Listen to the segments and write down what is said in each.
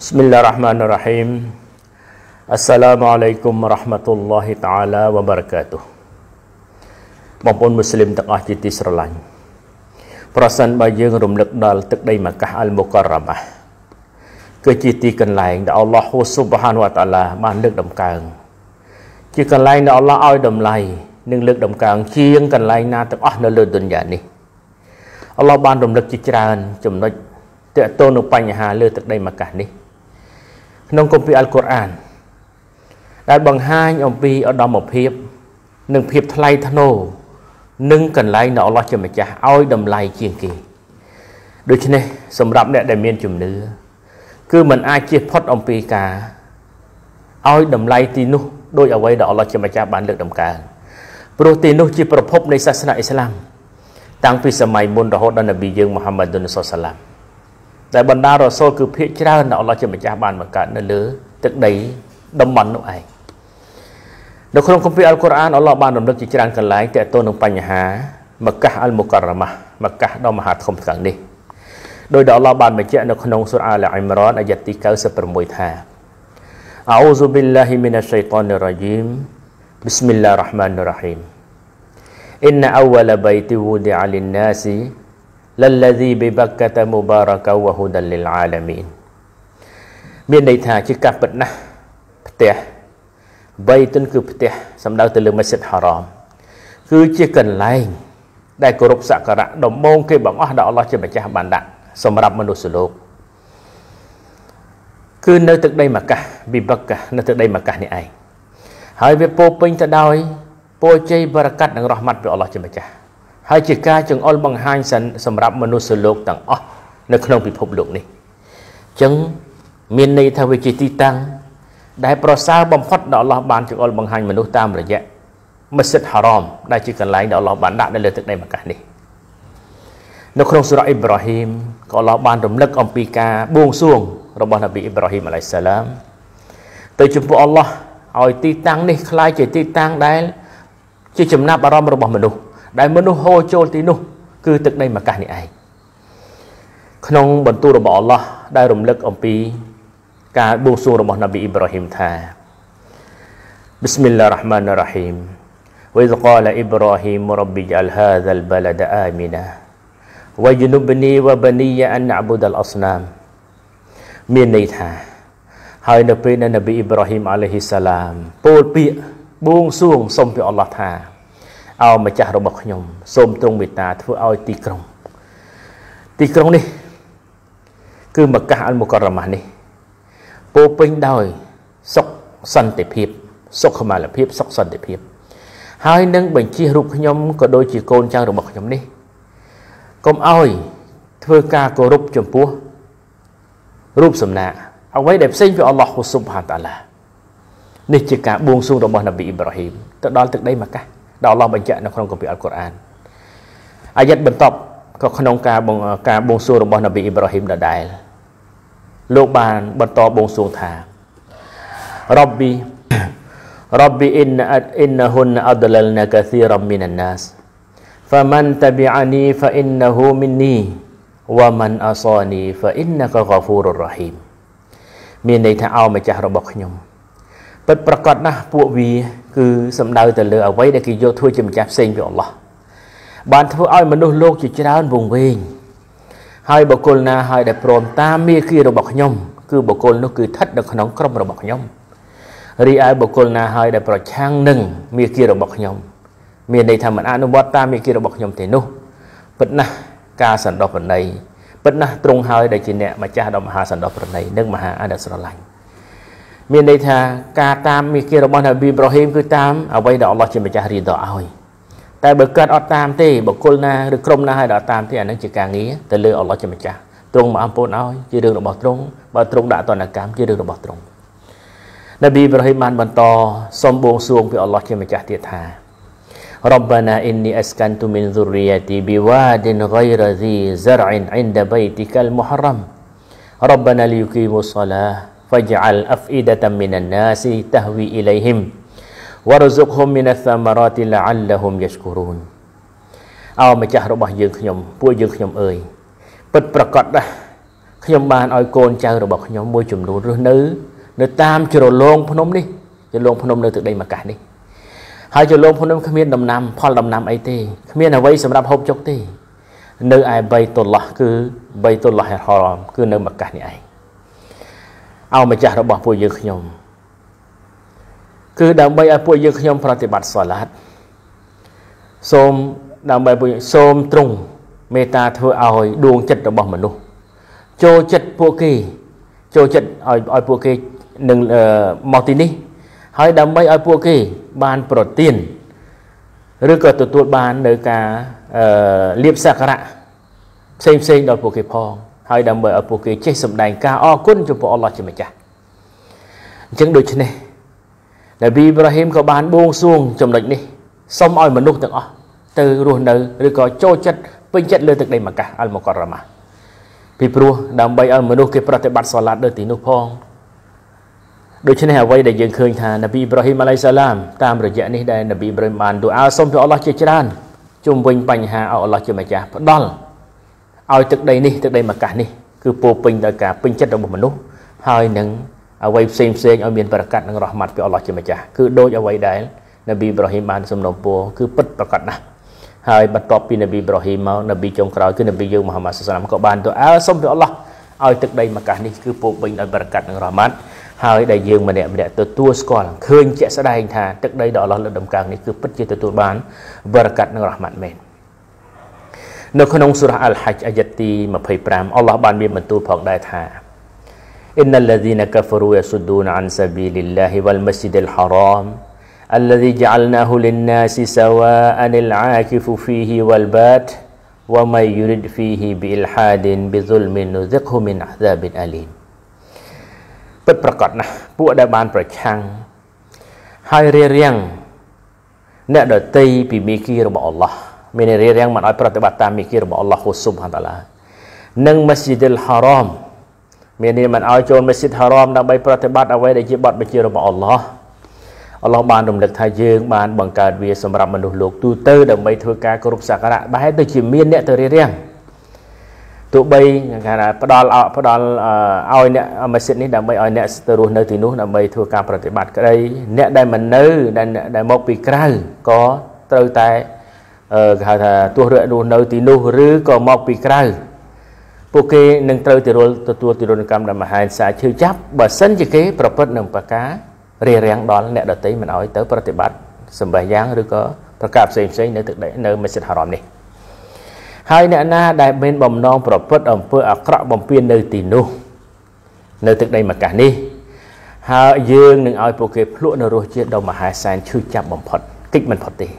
Bismillahirrahmanirrahim. Assalamualaikum warahmatullahi taala wabarakatuh. បងប្អូនមូស្លីមទាំងអស់ជាទីស្រឡាញ់ប្រសិនបើយើងរំលឹកដល់ទឹកដីម៉ាកាសអល់មូការ៉ាម៉ាគឺជាទីកន្លែងដែលអល់ឡោះហ៊ូស៊ុបហានវតាឡាបានលើកដំកើងជាកន្លែងដែលអល់ឡោះឲ្យតម្លៃនិង លើក ដំកើងជាងកន្លែងណាទាំងអស់នៅលើទុនយ៉ានេះអល់ឡោះបានរំលឹកជាច្រើនចំណុចតកតងនឹងបញ្ហាលើទឹកដីម៉ាកាសនេះក្នុងគម្ពីរអល់កុរអានដែលបង្ហាញអំពីឧត្តមភាព និងភាពថ្លៃថ្នូរនិងកន្លែងនៅអល់ឡោះជាម្ចាស់ឲ្យតម្លៃជាងគេដូច្នេះ សម្រាប់អ្នកដែលមានជំនឿគឺมันអាចជៀសផុតអំពីការឲ្យតម្លៃទីនោះដោយអ្វីដែលអល់ឡោះជាម្ចាស់បានលើកដំកើងព្រោះទីនោះជាប្រភពនៃសាសនាអ៊ីស្លាម តាំងពីសម័យមុនរហូតដល់នប៊ីយើងមូហាម៉ាត់ឌុនសសាឡាមដែលបណ្ដារ៉ូសូលគឺភាកច្រើនអល់ឡោះជាម្ចាស់បានបង្កើតនៅលើទឹកដីតំបន់នោះឯងនៅក្នុងគម្ពីរអល់កុរអានអល់ឡោះបានរំលឹកជាច្រើនកន្លែងទាក់ទងនឹងបញ្ហាមកកាសអល់មូការ៉ាម៉ាស់មកកាសដ៏មហាធំខាងនេះដោយដែលអល់ឡោះបានបញ្ជាក់នៅក្នុងសូរអាលអ៊ីមរ៉នអាយ៉ាត់ទី96ថាអោស៊ូប៊ីឡាហ៊ីមីណាស្ชัยតានរ៉ាជីមបិស្មិលឡាហ៊្រ៉ាម៉ានរ៉ាហ៊ីម إن أول بيت وضع للناس lalladhi bi bakkata mubaraka wa hudan lil alamin មានន័យថាជាការពិតណាស់ផ្ទះបៃតុនគឺផ្ទះសំដៅទៅលើមស្ជីតហារ៉មគឺជាកន្លែង ដែលគោរពសក្ការៈដំបូងគេបង្អស់ដល់អល់ឡោះជាម្ចាស់បានដាក់សម្រាប់មនុស្សលោកគឺនៅទឹកដីមកកាសវិបកាសនៅទឹកដីមកកាសនេះឯងហើយវាពោពេញទៅដោយពរជ័យបរកាត់និងរ៉ហ្មាត់ពីអល់ឡោះជាម្ចាស់ហើយជាការចង្អុលបង្ហាញសិនសម្រាប់មនុស្សលោកទាំងអស់នៅក្នុងពិភពលោកនេះចឹងមានន័យថាវាជាទីតាំងដែល ប្រសើរបំផុតដល់អល់ឡោះបានចង្អុលបង្ហាញមនុស្សតាមរយៈមស្ជីតហារ៉មដែលជាកន្លែងដែលអល់ឡោះបានដាក់នៅលើទឹកដីមកកាសនេះនៅក្នុងសូរ៉ាអ៊ីប្រាហ៊ីមក៏អល់ឡោះបានរំលឹកអំពីការបួងសួងរបស់នប៊ីអ៊ីប្រាហ៊ីមអាឡៃសាឡាមទៅចំពោះអល់ឡោះឲ្យទីតាំងនេះคล้ายជាទីតាំងដែលជាចំណាប់អារម្មណ៍របស់មនុស្សដែលមនុស្សហូរចូលទីនោះគឺទឹកដីមកកាសនេះឯងក្នុង បន្ទូលរបស់អល់ឡោះដែលរំលឹកអំពីការបួងសួងរបស់នប៊ីអ៊ីប្រាហ៊ីមថា بسم الله الرحمن الرحيم وإذ قال إبراهيم ربي اجعل هذا البلد آمنا وجنبني وبني أن نعبد الأصنام មានន័យថាហើយនៅពេលដែលនប៊ីអ៊ីប្រាហ៊ីមអាឡៃហ៊ីសាឡាមពោលពាក្យបួងសួងសុំព្រះអល់ឡោះថាឲ្យម្ចាស់របស់ខ្ញុំសូមទ្រង់មេត្តាធ្វើឲ្យទីក្រុងទីក្រុងនេះគឺមកាសអលមកករម៉ាស់នេះពោពេញដោយសុខសន្តិភាពសុខុមាលភាពសុខសន្តិភាព ហើយនឹងបញ្ជារូបខ្ញុំក៏ដូចជាកូនចៅរបស់ខ្ញុំនេះកុំឲ្យធ្វើការគោរពចំពោះរូបសំណាកអ្វីដែលផ្សេងពីអល់ឡោះហ៊ូស៊ុបហានតាឡានេះជាការបួងសួងរបស់នប៊ីអ៊ីប្រាហ៊ីមទៅដល់ទឹកដីម៉ាកាស់ដែលអល់ឡោះបញ្ជាក់នៅក្នុងគម្ពីរអល់កុរអានអាយ៉ាត់បន្ទាប់ក៏ក្នុងការបងការបួងសួងរបស់នប៊ីអ៊ីប្រាហ៊ីមដដែលលោកបានបន្តបួងសួងថារ៉ាប់ប៊ីរ៉ាប់ប៊ីអ៊ីនអ៊ីនហ៊ុនអដលលណាកាស៊ីរ៉ាមីនណាស فمن تبعني فإنه مني ومن أصاني فإنك غفور رحيم មានន័យថាអោម្ចាស់របស់ខ្ញុំពិតប្រកបណាស់ពួកវាគឺសំដៅ ទៅលើអ្វីដែលគេយកធ្វើជាម្ចាស់ផ្សេងពីអល់ឡោះបានធ្វើឲ្យមនុស្សលោកជាច្រើនវង្វេងហើយបុគ្គលណាហើយដែលព្រមតាមមេគីរបស់ខ្ញុំ គឺបុគ្គលនោះគឺស្ថិតនៅក្នុង ក្រុមរបស់ខ្ញុំរីឯបុគ្គលណាហើយដែលប្រឆាំងនឹងមេគីរបស់ខ្ញុំ មានន័យថាមិនអនុវត្តតាមមេគីរបស់ខ្ញុំ ទេនោះពិតណាស់ការសន្តោសប្រណីពិតណាស់ទ្រង់ហើយដែលជាអ្នកម្ចាស់ដ៏មហាសន្តោសប្រណីនិងមហាអនុស្រឡាញ់មានន័យថា ការតាមមាគ៌ារបស់នប៊ីអ៊ីប្រហ៊ីមគឺតាមអ្វីដែលអល់ឡោះជាម្ចាស់រីដឲ្យ តែបើកើតអត់តាមទេបុគ្គលណាឬក្រុមណាឲ្យដល់តាមទេអានឹងជាការងារទៅលើអល់ឡោះជាម្ចាស់ទ្រង់មកអំពូនឲ្យជារឿងរបស់ទ្រង់បើទ្រង់ដាក់តនកម្មជារឿងរបស់ទ្រង់នប៊ីអ៊ីប្រហ៊ីមបានបន្តសូមបួងសួងពីអល់ឡោះជាម្ចាស់ទៀតថារ៉បណាអ៊ីនីអស្កាន់ទុមីនស៊ូរីយ៉ាទីប៊ីវ៉ាឌិនហ្គៃរ៉ាស៊ីហ្សារ៉ិន عند បៃតិកាលមុហរ៉ាំរ៉បណាលីយូគីមូសឡា فاجعل أفئدة من الناس تهوي إليهم وارزقهم من الثمرات لعلهم يشكرون អោម្ចាស់របស់យើងខ្ញុំ ពួកយើងខ្ញុំអើយពិតប្រកបណាស់ខ្ញុំបានឲ្យកូនចៅរបស់ខ្ញុំមួយចំនួនរស់នៅ នៅតាមជ្រលងភ្នំនេះជ្រលងភ្នំនៅទឹកដីមកកាសនេះហើយជ្រលងភ្នំគ្មានដំណាំផលដំណាំអីទេគ្មានអ្វីសម្រាប់ហូបចុកទេ នៅឯបៃតុលឡោះគឺបៃតុលឡោះហរ៉មគឺនៅមកកាសនេះឯងឲ្យម្ចាស់របស់ពួកយើងខ្ញុំគឺដើម្បីឲ្យពួកយើងខ្ញុំប្រតិបត្តិសាឡាតសូមដើម្បីពួកសូមទ្រង់មេត្តាធ្វើឲ្យដួងចិត្តរបស់មនុស្សចូលចិត្តពួកគេចូលចិត្តឲ្យឲ្យពួកគេនឹងមកទីនេះហើយដើម្បីឲ្យពួកគេបានប្រទៀនឬក៏ទទួលបាននៅការលៀបសក្ការៈផ្សេងផ្សេងដល់ពួកគេផងហើយដើម្បីឲ្យពួកគេចេះសម្ដែងការអរគុណចំពោះអល់ឡោះជាម្ចាស់អញ្ចឹងដូច្នេះនប៊ីអ៊ីប្រាហ៊ីមក៏បានបួងសួងចំណុចនេះសូមឲ្យមនុស្សទាំងអស់ទៅរស់នៅឬក៏ចូលចិត្តពេញចិត្តលើទឹកដីម៉ាកាសអល់ម៉ូការ៉ាម៉ាពីព្រោះដើម្បីឲ្យមនុស្សគេប្រតិបត្តិសាឡាតនៅទីនោះផងដូច្នេះអ្វីដែលយើងឃើញថានប៊ីអ៊ីប្រាហ៊ីមអាឡៃសាឡាម តាមរយៈនេះដែលនប៊ីអ៊ីប្រាហ៊ីមបានទូអាសូមព្រះអល់ឡោះជាច្រើនជុំវិញបញ្ហាអល់ឡោះជាម្ចាស់ផ្ដល់ឲ្យទឹកដីនេះទឹកដីមកកាសនេះគឺពោពេញដោយការពេញចិត្តរបស់មនុស្សហើយនឹងអ្វីផ្សេងផ្សេងឲ្យមានប្រកាសនឹងរ៉ហម៉ាត់ពីអល់ឡោះជាម្ចាស់គឺដូចអ្វីដែលនប៊ីអ៊ីប្រាហ៊ីមបានសំណូមពរគឺពិតប្រកបណាស់ហើយបន្ទាប់ពីនប៊ីអ៊ីប្រាហ៊ីមមកនប៊ីចុងក្រោយគឺនប៊ីយើងមូហាម៉ាត់សាឡាមក៏បានទូអើសុំពីអល់ឡោះឲ្យទឹកដីមកកាសនេះគឺពោពេញដោយប្រកាសនឹងរ៉ហម៉ាត់ហើយដែលយើងម្នាក់ម្នាក់ទទួលស្គាល់ឃើញជាក់ស្ដែង ថាទឹកដីដ៏អល់ឡោះលើដំកើងនេះគឺពិតជាទទួលបានបរកាត់និងរ៉ហម៉ាត់មែន។នៅក្នុងសូរ៉ាអល់ហាច់អាយ៉ាទី25អល់ឡោះបានមានបន្ទូលផងដែរថា إن الذين كفروا يصدون عن سبيل الله والمسجد الحرام الذي جعلناه للناس سواء العاكف فيه والبات ومن يرد فيه بإلحاد بظلم نذقه من عذاب أليم ពិតប្រកបណាស់ពួកដែលបានប្រឆាំងហើយរារាំងអ្នកដតីពីមេគីរបស់អល់ឡោះមានរារាំងមិនឲ្យប្រតិបត្តិតាមមីគីរបស់អល់ឡោះហ៊ូស៊ុបហានតាឡានិងមស្ជីដិលហារ៉មមានន័យមិនឲ្យចូលមស្ជីដហារ៉មដើម្បីប្រតិបត្តិអ្វីដែលជាបទបញ្ជារបស់អល់ឡោះអល់ឡោះបានរំលឹកថាយើងបានបង្កើតវាសម្រាប់មនុស្សលោកទូទៅដើម្បីធ្វើការគោរពសក្ការៈបែរទៅជាមានអ្នកទៅរារាំងទោះបីគេថាផ្ដល់ផ្ដល់ឲ្យអ្នកមស្ជីដនេះដើម្បីឲ្យអ្នកទៅរស់នៅទីនោះដើម្បី ធ្វើការប្រតិបត្តិក្តីអ្នកដែលមិននៅដែលមកពីក្រៅក៏ត្រូវតែគេហៅថាទោះរករស់នៅទីនោះឬក៏មកពីក្រៅពួកគេនឹងត្រូវទទួលទទួលទិរណកម្មដល់មហេសាឈឺចាប់បើសិនជាគេប្រព្រឹត្តនឹងប្រការរារាំងដល់អ្នកដទៃមិនឲ្យទៅប្រតិបត្តិសម្បះយ៉ាងឬក៏ប្រការផ្សេងផ្សេងនៅទឹកដីនៅមិសិទ្ធហារ៉មនេះហើយអ្នកណា ដែលមានបំណងប្រព្រឹត្តអំពើអាក្រក់បំពាននៅទីនោះនៅទឹកដីមកាសនេះ ហើយយើងនឹងឲ្យពួកគេភ្លក់នៅរសជាតិដ៏មហាសានឈឺចាប់បំផុតគិតមិនផុតទេ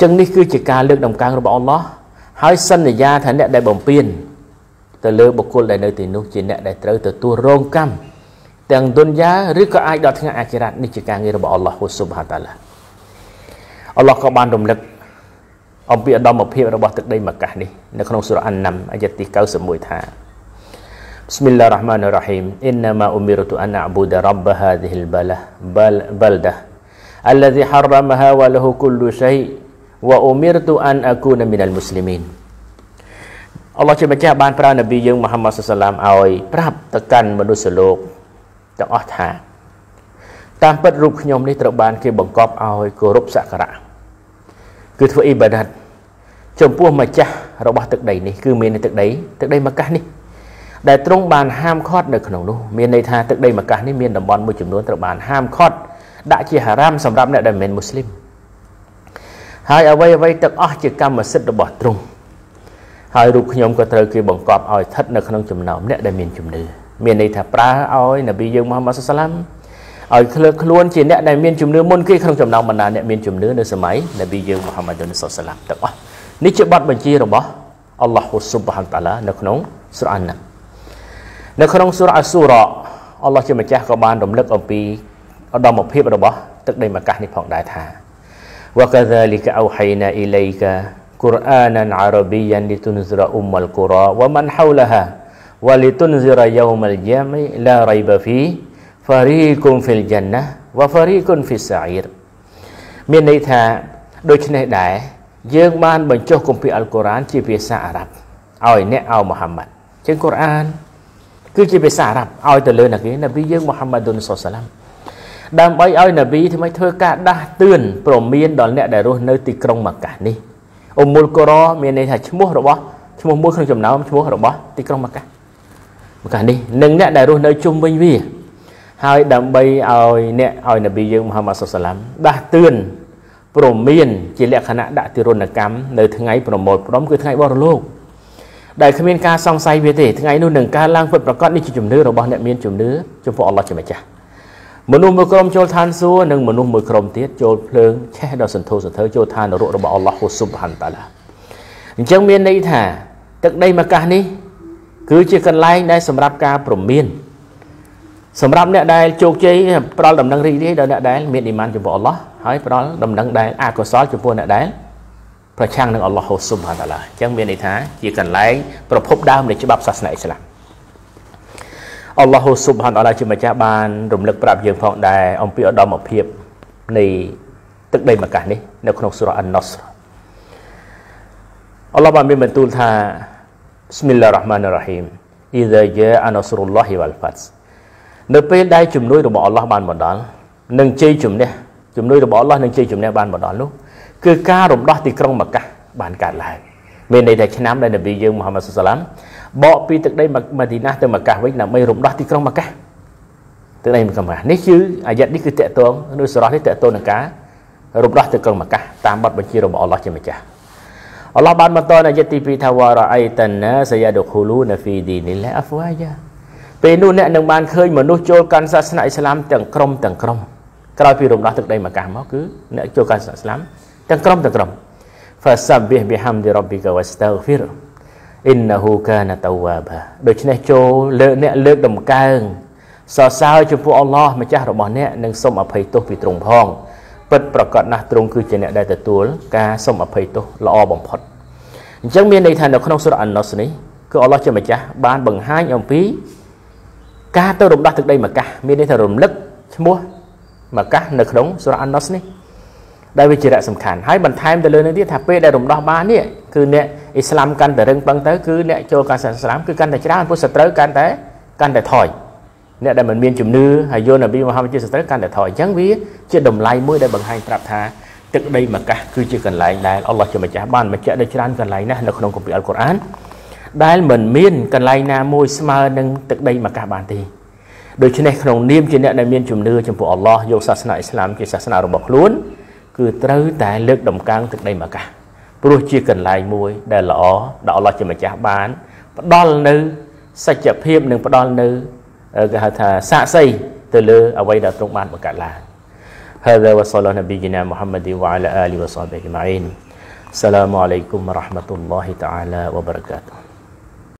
ចឹងនេះគឺជាការលើកដំកើងរបស់អល់ឡោះហើយសន្យាថាអ្នកដែលបំពេញទៅលើបុគ្គលដែលនៅទីនោះជាអ្នក ដែលត្រូវទទួលរងកម្មទាំងទុនយ៉ាឬក៏អាចដល់ថ្ងៃអាខិរ៉ាត់នេះជាការងាររបស់អល់ឡោះហ៊ូស៊ុបហាតាឡាអល់ឡោះក៏បានរំលឹកអំពីឧត្តមភាពរបស់ទឹកដីមកកាសនេះនៅក្នុងសូរ៉ាអានណាំអាយ៉ាទី91ថា بسم الله الرحمن الرحيم إنما أمرت أن أعبد رب هذه البلة بل بلدة الذي حرمها وله كل شيء wa umirtu an akuna minal muslimin អល់ឡោះជាម្ចាស់បានប្រើនប៊ីយើងមូហាម៉ាត់សុឡាមឲ្យ ប្រាប់ទៅកាន់មនុស្សលោកទាំងអស់ថាតាមពិតរូបខ្ញុំនេះត្រូវបាន គេបង្កប់ឲ្យគោរពសក្ការៈគឺធ្វើអ៊ីបាដាតចំពោះម្ចាស់របស់ទឹកដីនេះគឺមានទឹកដីទឹកដីមកកាសនេះ ដែលទ្រង់បានហាមឃាត់នៅក្នុងនោះមានន័យថាទឹកដីមកកាសនេះមានតំបន់មួយចំនួនត្រូវបានហាមឃាត់ដាក់ជាហារ៉ាមសម្រាប់អ្នកដែលមិនមែនមូស្លីមហើយអ្វីអ្វីទាំងអស់ជាកម្មសិទ្ធិរបស់ទ្រង់ហើយរូបខ្ញុំក៏ត្រូវគេបង្កប់ឲ្យស្ថិតនៅក្នុងចំណោមអ្នកដែលមានជំនឿមានន័យថាប្រើឲ្យនប៊ីយើងមូហាម៉ាត់សាឡាមឲ្យឃ្លើខ្លួនជាអ្នកដែលមានជំនឿមុនគេក្នុងចំណោមបណ្ដាអ្នកមានជំនឿនៅសម័យនប៊ីយើងមូហាម៉ាត់សាឡាមទាំងអស់នេះជាបទបញ្ជារបស់អល់ឡោះស៊ុបហានតាឡានៅក្នុងសូរ៉ាណានៅក្នុងសូរ៉ាអសូរ៉ាអល់ឡោះជាម្ចាស់ក៏បានរំលឹកអំពីឧត្តមភាពរបស់ទឹកដីមកាសនេះផងដែរថា وكذلك أوحينا إليك قرآنا عربيا لتنذر أم القرى ومن حولها ولتنذر يوم الجمع لا ريب فيه فريق في الجنة وفريق في السعير من نيتها دوشنة داي جيغ مان بنجوكم في القرآن جي بيسا عرب أو أوي أو محمد جيغ القرآن كي جي بيسا عرب أوي تلونك نبي جيغ محمد صلى الله عليه وسلم ដើម្បីឲ្យនប៊ីថ្មីធ្វើការដាស់តឿនប្រមាន ដល់អ្នកដែលរស់នៅទីក្រុងម៉ាកានេះអ៊ុំមុលកូរ៉ូមានន័យថាឈ្មោះរបស់ឈ្មោះមួយក្នុងចំណោមឈ្មោះរបស់ទីក្រុងម៉ាកាម៉ាកានេះនិងអ្នកដែលរស់នៅជុំវិញវាហើយដើម្បីឲ្យអ្នកឲ្យនប៊ីយើងមហាម៉ាសុសឡាមដាស់តឿនព្រមានជាលក្ខណៈដាក់ទិរណកម្មនៅថ្ងៃប្រមូលផ្ដុំគឺថ្ងៃបរលោកដែលគ្មានការសង្ស័យវាទេថ្ងៃនោះនឹងកើតឡើងពិតប្រាកដនេះជាជំនឿរបស់អ្នកមានជំនឿចំពោះអល់ឡោះជាម្ចាស់មនុស្សមួយក្រុមចូលឋានសួគ៌និងមនុស្សមួយក្រុមទៀតចូលភ្លើងឆេះដល់សន្ធោសន្ធើចូលឋាននរករបស់អល់ឡោះស៊ុបហានតាឡាអញ្ចឹងមានន័យថាទឹកដីមកកាសនេះគឺជាកន្លែងដែលសម្រាប់ការប្រមានសម្រាប់អ្នកដែលជោគជ័យផ្ដល់ដំណឹងរីករាយដល់អ្នកដែលមានអ៊ីម៉ានចំពោះអល់ឡោះហើយផ្ដល់ដំណឹងដែលអកុសលចំពោះអ្នកដែលប្រឆាំងនឹងអល់ឡោះស៊ុបហានតាឡាអញ្ចឹងមានន័យថាជាកន្លែងប្រភពដើមនៃច្បាប់សាសនាអ៊ីស្លាមអល់ឡោះស៊ុបហានអាឡាជាម្ចាស់បាន រំលឹកប្រាប់យើងផងដែរអំពីឧត្តមភាពនៃទឹកដីមកាសនេះនៅក្នុងសូរ៉ាអានណសអល់ឡោះបានមានបន្ទូលថាបិស្មិលឡាហ៊ីរ៉ាហ្មានីរ៉ាហ៊ីមអ៊ីដាយ៉ាអានសរុលឡោះវ៉ាល់ហ្វាត់នៅពេលដែលជំនួយរបស់អល់ឡោះបានមកដល់នឹងជ័យជំនះជំនួយរបស់អល់ឡោះនឹងជ័យជំនះបានមកដល់នោះគឺការរំដោះទីក្រុងមកាសបានកើតឡើងមានន័យថាឆ្នាំដែលនប៊ីយើងមូហាម៉ាត់សុសឡាមបកពីទឹកដីម៉ាឌីណាទៅមកកាសវិញដើម្បីរំដោះទីក្រុងមកកាសទឹកដីមកកាសនេះគឺអាយ៉ាត់នេះគឺតកតងឬសរោះនេះតកតងនឹងការរំដោះទីក្រុងមកកាសតាមបទបញ្ជារបស់អល់ឡោះជាម្ចាស់អល់ឡោះបានបន្តនៅអាយ៉ាត់ទី2ថាវ៉ារ៉ៃតាណាសយ៉ាដខូលូណាហ្វីឌីនីឡាអាហ្វវ៉ាយ៉ាពេលនោះអ្នកនឹងបានឃើញមនុស្សចូលកាន់សាសនាអ៊ីស្លាមទាំងក្រុមទាំងក្រុមក្រោយពីរំដោះទឹកដីមកកាសមកគឺអ្នកចូលកាន់សាសនាអ៊ីស្លាមទាំងក្រុមទាំងក្រុម فسبح بحمد ربك واستغفره អ៊ីនណាហ៊ូកាណាតូវ៉ាបាដូច្នេះចូលលើកអ្នកលើកដំកើងសរសើរចំពោះអល់ឡោះម្ចាស់របស់អ្នកនិងសូមអភ័យទោសពីទ្រង់ផងពិតប្រកបណាស់ទ្រង់គឺជាអ្នកដែលទទួល ការសូមអភ័យទោសល្អបំផុតអញ្ចឹងមានន័យថានៅក្នុងសូរអាណុសនេះគឺអល់ឡោះជាម្ចាស់បានបង្ហាញអំពី ការទៅរំដោះទឹកដីមកកាសមានន័យថារំលឹកឈ្មោះមកកាសនៅក្នុងសូរអាណុសនេះ ដែលវាជារៈសំខាន់ហើយបន្ថែមទៅលើនេះទៀតថាពេលដែលរំដោះបាននេះគឺអ្នកអ៊ីស្លាមកាន់តែរឹងប៉ឹងទៅគឺអ្នកចូលកាន់សាសនាអ៊ីស្លាមគឺកាន់តែច្រើនពួកសត្រូវកាន់តែកាន់តែថយ អ្នកដែលមិនមានជំនឿហើយយល់នប៊ីមូហាម៉ាត់ជាសត្រូវកាន់តែថយអញ្ចឹងវាជាតម្លៃមួយដែលបង្ហាញប្រាប់ថាទឹកដីមកាសគឺជាកន្លែងដែលអល់ឡោះជាម្ចាស់បានបញ្ជាក់ដូចច្រើនកន្លែងណាស់នៅក្នុងគម្ពីរអល់កុរអានដែលមិនមានកន្លែងណាមួយស្មើនឹងទឹកដីមកាសបានទេដូច្នេះក្នុងនាមជាអ្នកដែលមានជំនឿចំពោះអល់ឡោះយកសាសនាអ៊ីស្លាមជាសាសនារបស់ខ្លួន គឺត្រូវតែលើកដំកើងទឹកដីមកាសព្រោះជាកន្លែងមួយដែលល្អដល់អល់ឡោះជាម្ចាស់បានផ្ដល់នៅសច្ចភាពនិង ផ្ដល់នៅគេហៅថាសាកសីទៅលើ អ្វីដែលទ្រង់បានបង្កើតឡើង هذا وصلى نبينا محمد وعلى آله وصحبه أجمعين السلام عليكم ورحمة الله تعالى وبركاته